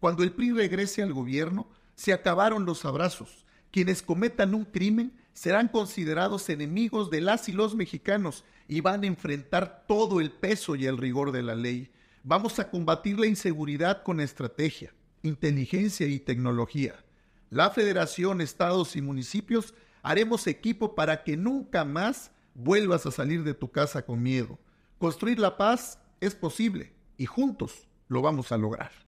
Cuando el PRI regrese al gobierno, se acabaron los abrazos. Quienes cometan un crimen serán considerados enemigos de las y los mexicanos y van a enfrentar todo el peso y el rigor de la ley. Vamos a combatir la inseguridad con estrategia, inteligencia y tecnología. La Federación, estados y municipios haremos equipo para que nunca más vuelvas a salir de tu casa con miedo. Construir la paz es posible y juntos lo vamos a lograr.